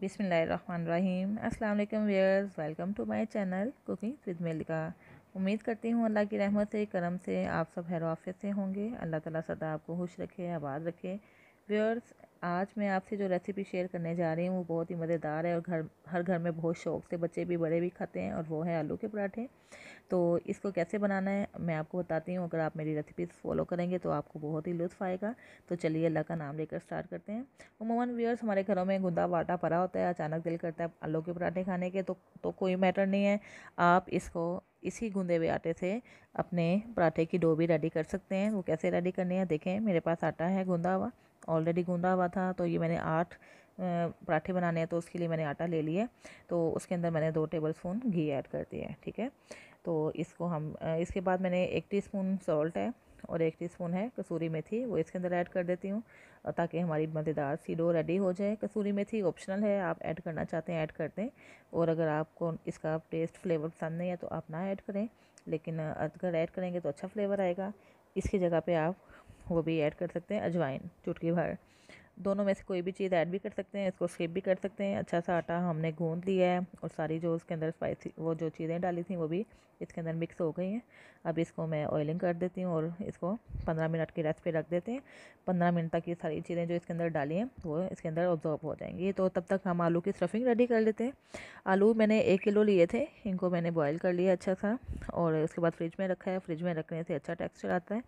बिसमीम अल्लाम व्यर्स welcome to my channel cooking with Milka उम्मीद करती हूँ अल्लाह की रहमत से करम से आप सब हैरवाफियत से होंगे अल्लाह ताला सदा आपको खुश रखे आबाद रखे व्यर्स आज मैं आपसे जो रेसिपी शेयर करने जा रही हूँ वो बहुत ही मज़ेदार है और घर हर घर में बहुत शौक से बच्चे भी बड़े भी खाते हैं और वो है आलू के पराठे तो इसको कैसे बनाना है मैं आपको बताती हूँ अगर आप मेरी रेसिपीज़ फॉलो करेंगे तो आपको बहुत ही लुत्फ आएगा तो चलिए अल्लाह का नाम लेकर स्टार्ट करते हैं उमूमन व्यूअर्स हमारे घरों में गुंदा वाटा पड़ा होता है अचानक दिल करता है आलू के पराठे खाने के तो, तो कोई मैटर नहीं है आप इसको इसी गूंदे हुए आटे से अपने पराठे की डो भी रेडी कर सकते हैं वो कैसे रेडी करनी है देखें मेरे पास आटा है गूंदा हुआ ऑलरेडी गूँधा हुआ था तो ये मैंने आठ पराठे बनाने हैं तो उसके लिए मैंने आटा ले लिया तो उसके अंदर मैंने दो टेबल स्पून घी ऐड कर दिया है ठीक है तो इसको हम इसके बाद मैंने एक टीस्पून सॉल्ट है और एक टीस्पून है कसूरी मेथी वो इसके अंदर ऐड कर देती हूँ ताकि हमारी मज़ेदार सी डो रेडी हो जाए कसूरी मेथी ऑप्शनल है आप ऐड करना चाहते हैं ऐड कर दें और अगर आपको इसका टेस्ट फ्लेवर पसंद नहीं है तो आप ना ऐड करें लेकिन अगर ऐड करेंगे तो अच्छा फ्लेवर आएगा इसकी जगह पर आप वो भी ऐड कर सकते हैं अजवाइन चुटकी भर दोनों में से कोई भी चीज़ ऐड भी कर सकते हैं इसको स्किप भी कर सकते हैं अच्छा सा आटा हमने गूंद लिया है और सारी जो उसके अंदर स्पाइसी वो जो चीज़ें डाली थी वो भी इसके अंदर मिक्स हो गई हैं अब इसको मैं ऑयलिंग कर देती हूँ और इसको पंद्रह मिनट की रेस्ट पे रख देते हैं पंद्रह मिनट तक ये सारी चीज़ें जो इसके अंदर डाली हैं वो इसके अंदर ऑब्जॉर्ब हो जाएंगी तो तब तक हम आलू की स्टफिंग रेडी कर लेते हैं आलू मैंने एक किलो लिए थे इनको मैंने बॉयल कर लिया अच्छा सा और उसके बाद फ्रिज में रखा है फ्रिज में रखने से अच्छा टेक्स्चर आता है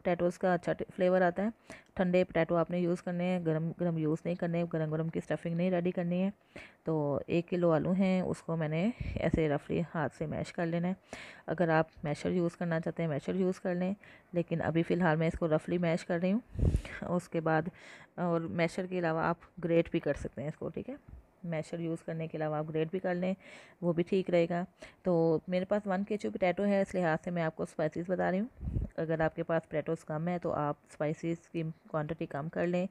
पटैटोज़ का अच्छा फ्लेवर आता है ठंडे पटैटो आपने यूज़ करने हैं गरम गरम यूज़ नहीं करने गरम गरम की स्टफिंग नहीं रेडी करनी है तो एक किलो आलू हैं उसको मैंने ऐसे रफली हाथ से मैश कर लेना है अगर आप मैशर यूज़ करना चाहते हैं मैशर यूज़ कर लें लेकिन अभी फ़िलहाल मैं इसको रफली मैश कर रही हूँ उसके बाद और मैशर के अलावा आप ग्रेट भी कर सकते हैं इसको ठीक है मैशर यूज़ करने के अलावा आप ग्रेड भी कर लें वो भी ठीक रहेगा तो मेरे पास वन के जी पटेटो है इस लिहाज से मैं आपको स्पाइसेस बता रही हूँ अगर आपके पास पटेटोज़ कम है तो आप स्पाइसेस की क्वांटिटी कम कर लें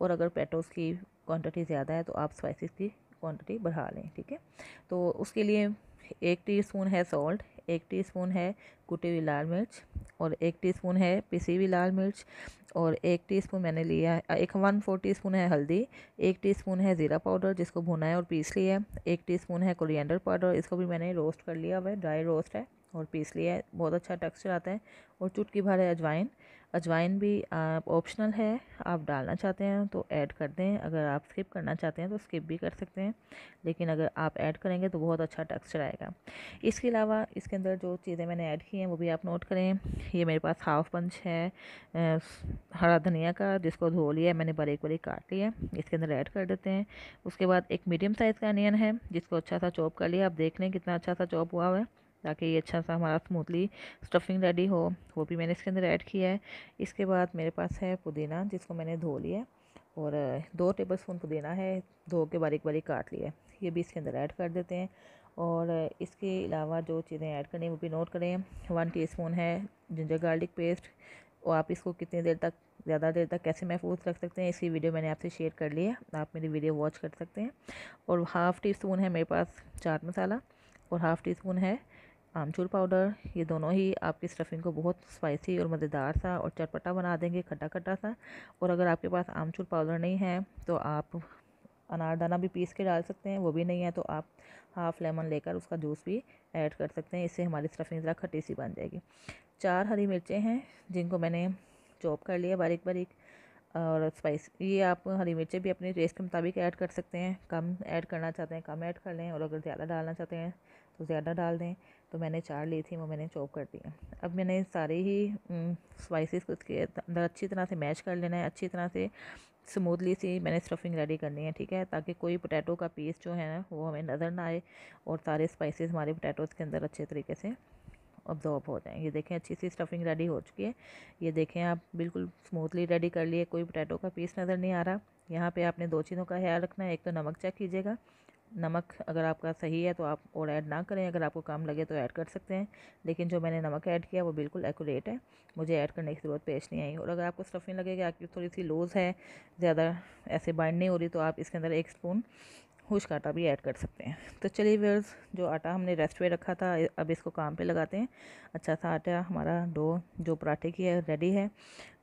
और अगर पटेटोज़ की क्वांटिटी ज़्यादा है तो आप स्पाइसिस की क्वान्टिटी बढ़ा लें ठीक है तो उसके लिए एक स्पून है सॉल्ट एक टीस्पून है कुटी हुई लाल मिर्च और एक टीस्पून है पिसी हुई लाल मिर्च और एक टीस्पून मैंने लिया है एक वन फोर टीस्पून है हल्दी एक टीस्पून है ज़ीरा पाउडर जिसको भुना है और पीस लिया है एक टीस्पून है कोरिएंडर पाउडर इसको भी मैंने रोस्ट कर लिया हुआ है ड्राई रोस्ट है और पीस लिया है बहुत अच्छा टेक्सचर आता है और चुटकी भर है अजवाइन अजवाइन भी आप ऑप्शनल है आप डालना चाहते हैं तो ऐड कर दें अगर आप स्किप करना चाहते हैं तो स्किप भी कर सकते हैं लेकिन अगर आप ऐड करेंगे तो बहुत अच्छा टेक्सचर आएगा इसके अलावा इसके अंदर जो चीज़ें मैंने ऐड की हैं वो भी आप नोट करें ये मेरे पास हाफ पंच है हरा धनिया का जिसको धो लिया मैंने बारीक बारीक काट लिया इसके अंदर ऐड कर देते हैं उसके बाद एक मीडियम साइज़ का अनियन है जिसको अच्छा सा चॉप कर लिया आप देख लें कितना अच्छा सा चॉप हुआ हुआ है ताकि ये अच्छा सा हमारा स्मूथली स्टफिंग रेडी हो वो भी मैंने इसके अंदर ऐड किया है इसके बाद मेरे पास है पुदीना जिसको मैंने धो लिया और दो टेबल स्पून पुदीना है धो के बारीक बारीक काट लिया ये भी इसके अंदर ऐड कर देते हैं और इसके अलावा जो चीज़ें ऐड करनी वो भी नोट करें वन टीस्पून है जिंजर गार्लिक पेस्ट और आप इसको कितनी देर तक ज़्यादा देर तक कैसे महफूज रख सकते हैं इसकी वीडियो मैंने आपसे शेयर कर ली है आप मेरी वीडियो वॉच कर सकते हैं और हाफ़ टी स्पून है मेरे पास चाट मसाला और हाफ़ टी स्पून है आमचूर पाउडर ये दोनों ही आपकी स्टफिंग को बहुत स्पाइसी और मज़ेदार सा और चटपटा बना देंगे खट्टा खट्टा सा और अगर आपके पास आमचूर पाउडर नहीं है तो आप अनारदाना भी पीस के डाल सकते हैं वो भी नहीं है तो आप हाफ़ लेमन लेकर उसका जूस भी ऐड कर सकते हैं इससे हमारी स्टफिंग ज़रा खट्टी सी बन जाएगी चार हरी मिर्चें हैं जिनको मैंने चॉप कर लिया बारीक बारीक और स्पाइस ये आप हरी मिर्चें भी अपने टेस्ट के मुताबिक ऐड कर सकते हैं कम ऐड करना चाहते हैं कम ऐड कर लें और अगर ज़्यादा डालना चाहते हैं तो ज़्यादा डाल दें तो मैंने चार ली थी वो मैंने चॉप कर दी अब मैंने सारे ही स्पाइसेस को इसके अंदर अच्छी तरह से मैच कर लेना है अच्छी तरह से स्मूथली सी मैंने स्टफिंग रेडी करनी है ठीक है ताकि कोई पोटैटो का पीस जो है ना वो हमें नज़र ना आए और सारे स्पाइसेस हमारे पोटैटोज़ के अंदर अच्छे तरीके से ऑब्जॉर्ब हो जाएँ ये देखें अच्छी सी स्टफिंग रेडी हो चुकी है ये देखें आप बिल्कुल स्मूथली रेडी कर लिए कोई पोटैटो का पीस नज़र नहीं आ रहा यहाँ पे आपने दो चीज़ों का ख्याल रखना है एक तो नमक चेक कीजिएगा नमक अगर आपका सही है तो आप और ऐड ना करें अगर आपको कम लगे तो ऐड कर सकते हैं लेकिन जो मैंने नमक ऐड किया वो बिल्कुल एक्यूरेट है मुझे ऐड करने की ज़रूरत पेश नहीं आई और अगर आपको स्टफिंग लगे कि आपकी थोड़ी सी लूज़ है ज़्यादा ऐसे बाइंड नहीं हो रही तो आप इसके अंदर एक स्पून हुश आटा भी ऐड कर सकते हैं तो चलिए व्यर्स जो आटा हमने रेस्ट पे रखा था अब इसको काम पे लगाते हैं अच्छा सा आटा हमारा डो जो पराठे की है रेडी है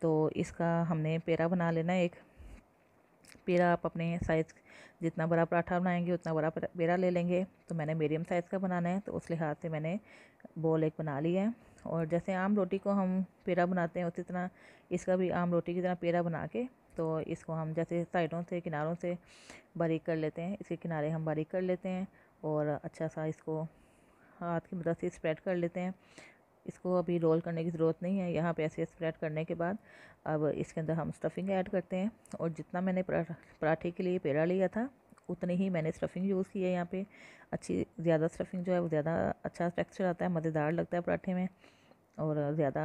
तो इसका हमने पेड़ा बना लेना एक पेड़ा आप अपने साइज़ जितना बड़ा पराठा बनाएंगे उतना बड़ा पेड़ा ले लेंगे तो मैंने मीडियम साइज़ का बनाना है तो उस लिहाज से मैंने बॉल एक बना लिया है और जैसे आम रोटी को हम पेड़ा बनाते हैं उसी तरह इसका भी आम रोटी की तरह पेड़ा बना के तो इसको हम जैसे साइडों से किनारों से बारीक कर लेते हैं इसके किनारे हम बारीक कर लेते हैं और अच्छा सा इसको हाथ की मदद से स्प्रेड कर लेते हैं इसको अभी रोल करने की ज़रूरत नहीं है यहाँ पे ऐसे स्प्रेड करने के बाद अब इसके अंदर हम स्टफ़िंग ऐड करते हैं और जितना मैंने पराठे के लिए पेड़ा लिया था उतनी ही मैंने स्टफ़िंग यूज़ की है यहाँ पे अच्छी ज़्यादा स्टफ़िंग जो है वो ज़्यादा अच्छा टेक्सचर आता है मज़ेदार लगता है पराठे में और ज़्यादा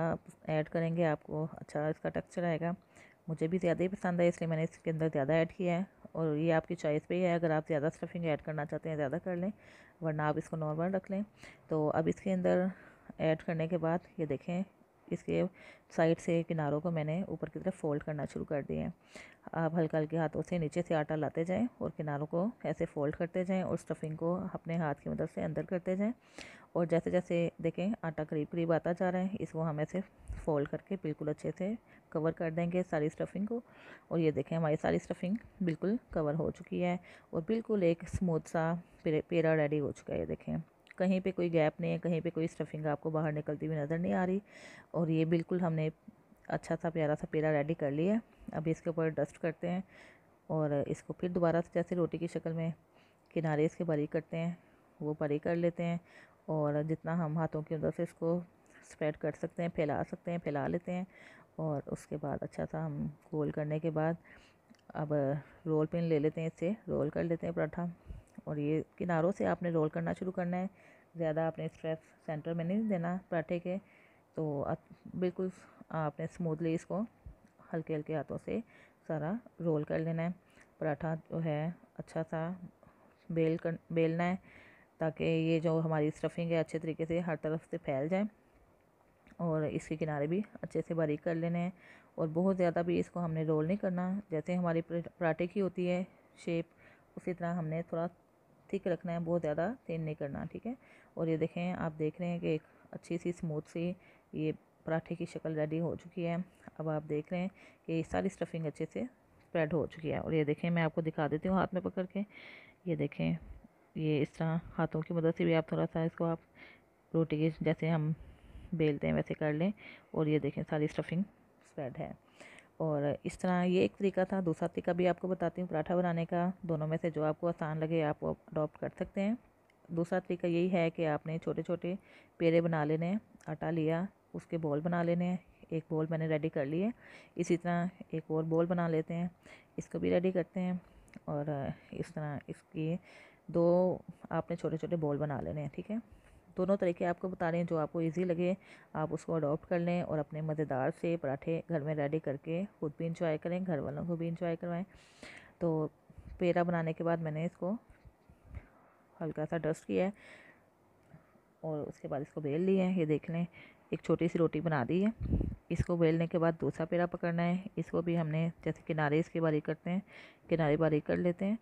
ऐड करेंगे आपको अच्छा इसका टेक्स्चर आएगा मुझे भी ज़्यादा ही पसंद है इसलिए मैंने इसके अंदर ज़्यादा ऐड किया है और ये आपकी चॉइस पे ही है अगर आप ज़्यादा स्टफिंग ऐड करना चाहते हैं ज़्यादा कर लें वरना आप इसको नॉर्मल रख लें तो अब इसके अंदर ऐड करने के बाद ये देखें इसके साइड से किनारों को मैंने ऊपर की तरफ फोल्ड करना शुरू कर दिए आप हल्का हल्के हाथों से नीचे से आटा लाते जाएं और किनारों को ऐसे फोल्ड करते जाएं और स्टफिंग को अपने हाथ की मदद से अंदर करते जाएं और जैसे जैसे देखें आटा करीब करीब आता जा रहा है इसको हम ऐसे फोल्ड करके बिल्कुल अच्छे से कवर कर देंगे सारी स्टफिंग को और ये देखें हमारी सारी स्टफिंग बिल्कुल कवर हो चुकी है और बिल्कुल एक स्मूथ सा पेड़ा रेडी हो चुका है ये देखें कहीं पे कोई गैप नहीं है कहीं पे कोई स्टफिंग आपको बाहर निकलती हुई नज़र नहीं आ रही और ये बिल्कुल हमने अच्छा सा प्यारा सा पेड़ा रेडी कर लिया अभी इसके ऊपर डस्ट करते हैं और इसको फिर दोबारा से जैसे रोटी की शक्ल में किनारे इसके बारीक करते हैं वो बारीक कर लेते हैं और जितना हम हाथों की अंदर से इसको स्प्रेड कर सकते हैं फैला सकते हैं फैला लेते हैं और उसके बाद अच्छा सा हम गोल करने के बाद अब रोल पिन ले लेते हैं इससे रोल कर लेते हैं पराठा और ये किनारों से आपने रोल करना शुरू करना है ज़्यादा आपने स्ट्रेस सेंटर में नहीं देना पराठे के तो बिल्कुल आपने स्मूथली इसको हल्के हल्के हाथों से सारा रोल कर लेना है पराठा जो है अच्छा सा बेल कर बेलना है ताकि ये जो हमारी स्टफिंग है अच्छे तरीके से हर तरफ से फैल जाए और इसके किनारे भी अच्छे से बारीक कर लेने हैं और बहुत ज़्यादा भी इसको हमने रोल नहीं करना जैसे हमारी पराठे की होती है शेप उसी तरह हमने थोड़ा थिक रखना है बहुत ज़्यादा थिन नहीं करना ठीक है और ये देखें आप देख रहे हैं कि एक अच्छी सी स्मूथ सी ये पराठे की शक्ल रेडी हो चुकी है अब आप देख रहे हैं कि सारी स्टफिंग अच्छे से स्प्रेड हो चुकी है और ये देखें मैं आपको दिखा देती हूँ हाथ में पकड़ के ये देखें ये इस तरह हाथों की मदद से भी आप थोड़ा सा इसको आप रोटी के जैसे हम बेलते हैं वैसे कर लें और ये देखें सारी स्टफिंग स्प्रेड है और इस तरह ये एक तरीका था दूसरा तरीका भी आपको बताती हूँ पराठा बनाने का दोनों में से जो आपको आसान लगे आप वो अडॉप्ट कर सकते हैं दूसरा तरीका यही है कि आपने छोटे छोटे पेड़े बना लेने आटा लिया उसके बॉल बना लेने एक बॉल मैंने रेडी कर लिए इसी तरह एक और बॉल बना लेते हैं इसको भी रेडी करते हैं और इस तरह इसकी दो आपने छोटे छोटे बॉल बना लेने हैं ठीक है दोनों तरीके आपको बता रहे हैं जो आपको ईजी लगे आप उसको अडॉप्ट कर लें और अपने मज़ेदार से पराठे घर में रेडी करके खुद भी इंजॉय करें घर वालों को भी इंजॉय करवाएं तो पेड़ा बनाने के बाद मैंने इसको हल्का सा डस्ट किया है और उसके बाद इसको बेल लिया है ये देख लें एक छोटी सी रोटी बना दी है इसको बेलने के बाद दूसरा पेड़ा पकड़ना है इसको भी हमने जैसे किनारे इसके बारीक करते हैं किनारे बारीक कर लेते हैं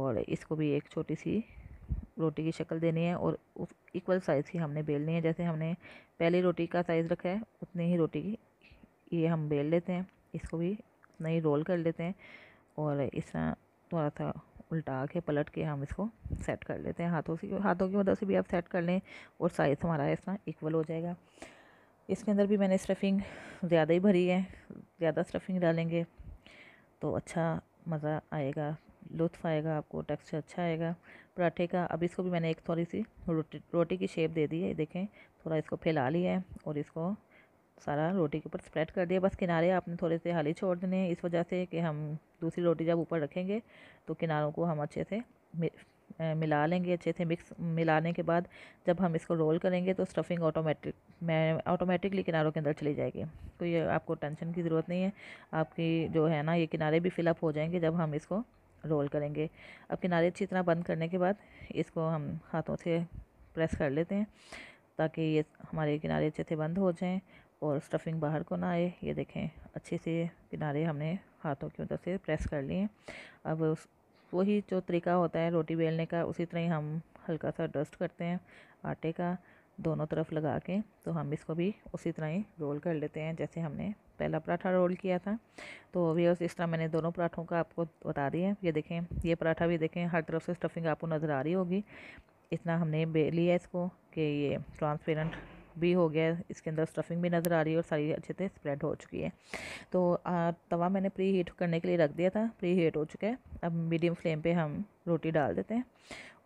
और इसको भी एक छोटी सी रोटी की शक्ल देनी है और उस इक्वल साइज़ की हमने बेलनी है जैसे हमने पहली रोटी का साइज़ रखा है उतनी ही रोटी की ये हम बेल लेते हैं इसको भी उतना ही रोल कर लेते हैं और इस तरह थोड़ा सा उल्टा के पलट के हम इसको सेट कर लेते हैं हाथों से हाथों की मदद से भी आप सेट कर लें और साइज़ हमारा इस तरह इक्वल हो जाएगा इसके अंदर भी मैंने स्टफिंग ज़्यादा ही भरी है ज़्यादा स्टफिंग डालेंगे तो अच्छा मज़ा आएगा लुत्फ आएगा आपको टेक्सचर अच्छा आएगा पराठे का अब इसको भी मैंने एक थोड़ी सी रोटी रोटी की शेप दे दी है देखें थोड़ा इसको फैला लिया है और इसको सारा रोटी के ऊपर स्प्रेड कर दिया बस किनारे आपने थोड़े से हाली छोड़ देने हैं इस वजह से कि हम दूसरी रोटी जब ऊपर रखेंगे तो किनारों को हम अच्छे से मिला लेंगे अच्छे से मिक्स मिलाने के बाद जब हम इसको रोल करेंगे तो स्टफिंग ऑटोमेटिक मैं ऑटोमेटिकली किनारों के अंदर चली जाएगी तो ये आपको टेंशन की ज़रूरत नहीं है आपकी जो है ना ये किनारे भी फिलअप हो जाएंगे जब हम इसको रोल करेंगे अब किनारे अच्छी तरह बंद करने के बाद इसको हम हाथों से प्रेस कर लेते हैं ताकि ये हमारे किनारे अच्छे से बंद हो जाएं और स्टफिंग बाहर को ना आए ये देखें अच्छे से किनारे हमने हाथों की मदद से प्रेस कर लिए अब उस वही जो तरीका होता है रोटी बेलने का उसी तरह ही हम हल्का सा डस्ट करते हैं आटे का दोनों तरफ लगा के तो हम इसको भी उसी तरह ही रोल कर लेते हैं जैसे हमने पहला पराठा रोल किया था तो व्यवर्स इस तरह मैंने दोनों पराठों का आपको बता दिया है ये देखें ये पराठा भी देखें हर तरफ से स्टफिंग आपको नज़र आ रही होगी इतना हमने बे लिया इसको कि ये ट्रांसपेरेंट भी हो गया है इसके अंदर स्टफिंग भी नज़र आ रही है और सारी अच्छे से स्प्रेड हो चुकी है तो तवा मैंने प्री हीट करने के लिए रख दिया था प्री हीट हो चुका है अब मीडियम फ्लेम पे हम रोटी डाल देते हैं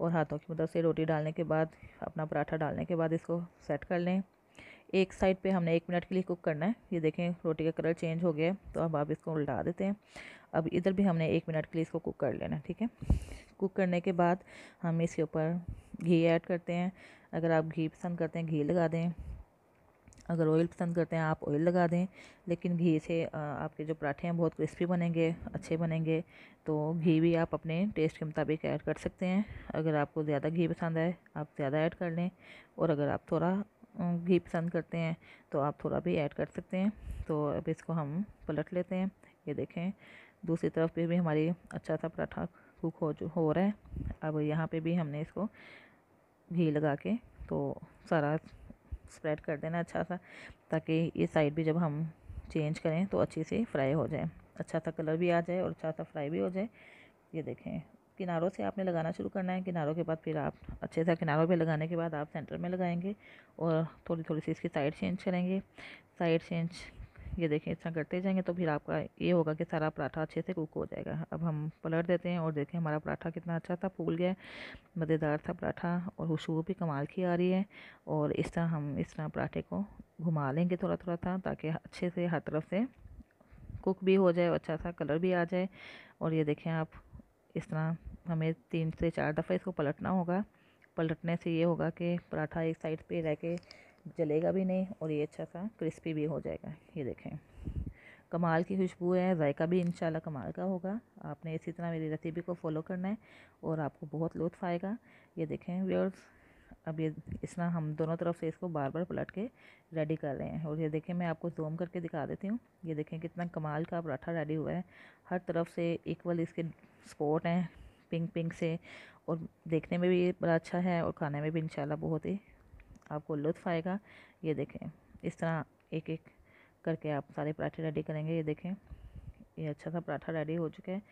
और हाथों की मदद मतलब से रोटी डालने के बाद अपना पराठा डालने के बाद इसको सेट कर लें एक साइड पे हमने एक मिनट के लिए कुक करना है ये देखें रोटी का कलर चेंज हो गया तो अब आप इसको उल्टा देते हैं अब इधर भी हमने एक मिनट के लिए इसको कुक कर लेना ठीक है कुक करने के बाद हम इसके ऊपर घी ऐड करते हैं अगर आप घी पसंद करते हैं घी लगा दें अगर ऑयल पसंद करते हैं आप ऑयल लगा दें लेकिन घी से आपके जो पराठे हैं बहुत क्रिस्पी बनेंगे अच्छे बनेंगे तो घी भी आप अपने टेस्ट के मुताबिक ऐड कर सकते हैं अगर आपको ज़्यादा घी पसंद है आप ज़्यादा ऐड कर लें और अगर आप थोड़ा घी पसंद करते हैं तो आप थोड़ा भी ऐड कर सकते हैं तो अब इसको हम पलट लेते हैं ये देखें दूसरी तरफ पर भी हमारी अच्छा सा पराठा कुक हो हो रहा है अब यहाँ पर भी हमने इसको घी लगा के तो सारा स्प्रेड कर देना अच्छा सा ताकि ये साइड भी जब हम चेंज करें तो अच्छी से फ्राई हो जाए अच्छा सा कलर भी आ जाए और अच्छा सा फ्राई भी हो जाए ये देखें किनारों से आपने लगाना शुरू करना है किनारों के बाद फिर आप अच्छे से किनारों पे लगाने के बाद आप सेंटर में लगाएंगे और थोड़ी थोड़ी सी इसकी साइड चेंज करेंगे साइड चेंज ये देखें इस तरह करते जाएंगे तो फिर आपका ये होगा कि सारा पराठा अच्छे से कुक हो जाएगा अब हम पलट देते हैं और देखें हमारा पराठा कितना अच्छा था फूल गया मज़ेदार था पराठा और खुशबू भी कमाल की आ रही है और इस तरह हम इस तरह पराठे को घुमा लेंगे थोड़ा थोड़ा था ताकि अच्छे से हर तरफ से कुक भी हो जाए अच्छा सा कलर भी आ जाए और ये देखें आप इस तरह हमें तीन से चार दफ़ा इसको पलटना होगा पलटने से ये होगा कि पराठा एक साइड पर रह के जलेगा भी नहीं और ये अच्छा सा क्रिस्पी भी हो जाएगा ये देखें कमाल की खुशबू है जायका भी इंशाल्लाह कमाल का होगा आपने इसी तरह मेरी रेसिपी को फॉलो करना है और आपको बहुत लुत्फ आएगा ये देखें व्यवर्स अब ये इस तरह हम दोनों तरफ से इसको बार बार पलट के रेडी कर रहे हैं और ये देखें मैं आपको जूम करके दिखा देती हूँ ये देखें कितना कमाल का पराठा रेडी हुआ है हर तरफ से इक्वल इसके स्पॉट हैं पिंक पिंक से और देखने में भी बड़ा अच्छा है और खाने में भी इंशाल्लाह बहुत ही आपको लुत्फ आएगा ये देखें इस तरह एक एक करके आप सारे पराठे रेडी करेंगे ये देखें ये अच्छा सा पराठा रेडी हो चुका है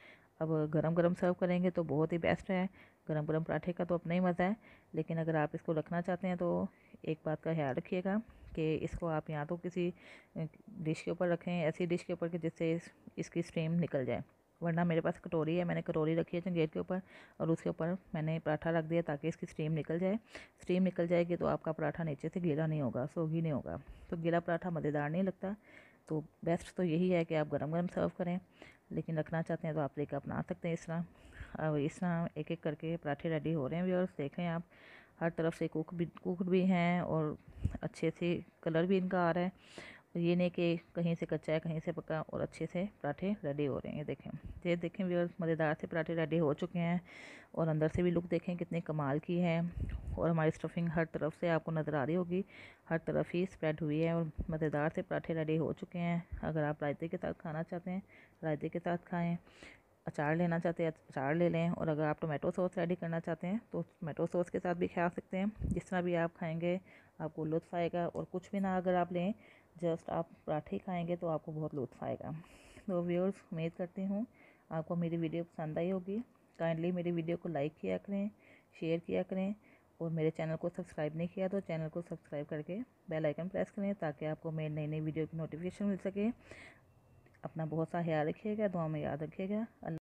अब गरम गरम सर्व करेंगे तो बहुत ही बेस्ट है गरम गरम पराठे का तो अपना ही मज़ा है लेकिन अगर आप इसको रखना चाहते हैं तो एक बात का ख्याल रखिएगा कि इसको आप या तो किसी डिश के ऊपर रखें ऐसी डिश के ऊपर कि जिससे इस, इसकी स्टीम निकल जाए वरना मेरे पास कटोरी है मैंने कटोरी रखी है चंगेर के ऊपर और उसके ऊपर मैंने पराठा रख दिया ताकि इसकी स्टीम निकल जाए स्टीम निकल जाएगी तो आपका पराठा नीचे से गीला नहीं होगा सोगी नहीं होगा तो गीला पराठा मज़ेदार नहीं लगता तो बेस्ट तो यही है कि आप गर्म गरम सर्व करें लेकिन रखना चाहते हैं तो आप लेकर अपना सकते हैं इस तरह और इस तरह एक एक करके पराठे रेडी हो रहे हैं व्यवर्स देखें आप हर तरफ से कुक भी कुक भी हैं और अच्छे से कलर भी इनका आ रहा है ये नहीं कि कहीं से कच्चा है कहीं से पका और अच्छे से पराठे रेडी हो रहे हैं देखें ये देखें व्यवर्स मज़ेदार से पराठे रेडी हो चुके हैं और अंदर से भी लुक देखें कितने कमाल की है और हमारी स्टफिंग हर तरफ से आपको नज़र आ रही होगी हर तरफ ही स्प्रेड हुई है और मज़ेदार से पराठे रेडी हो चुके हैं अगर आप रायते के साथ खाना चाहते हैं रायते के साथ खाएँ अचार लेना चाहते हैं अचार ले लें और अगर आप टोमेटो सॉस रेडी करना चाहते हैं तो टोमेटो सॉस के साथ भी खा सकते हैं जिस तरह भी आप खाएंगे आपको लुत्फ़ आएगा और कुछ भी ना अगर आप लें जस्ट आप पराठे खाएंगे तो आपको बहुत लुत्फ़ आएगा तो व्यूअर्स उम्मीद करती हूँ आपको मेरी वीडियो पसंद आई होगी काइंडली मेरी वीडियो को लाइक किया करें शेयर किया करें और मेरे चैनल को सब्सक्राइब नहीं किया तो चैनल को सब्सक्राइब करके बेल आइकन प्रेस करें ताकि आपको मेरी नई नई वीडियो की नोटिफिकेशन मिल सके अपना बहुत सा ख्याल रखिएगा दुआ में याद रखिएगा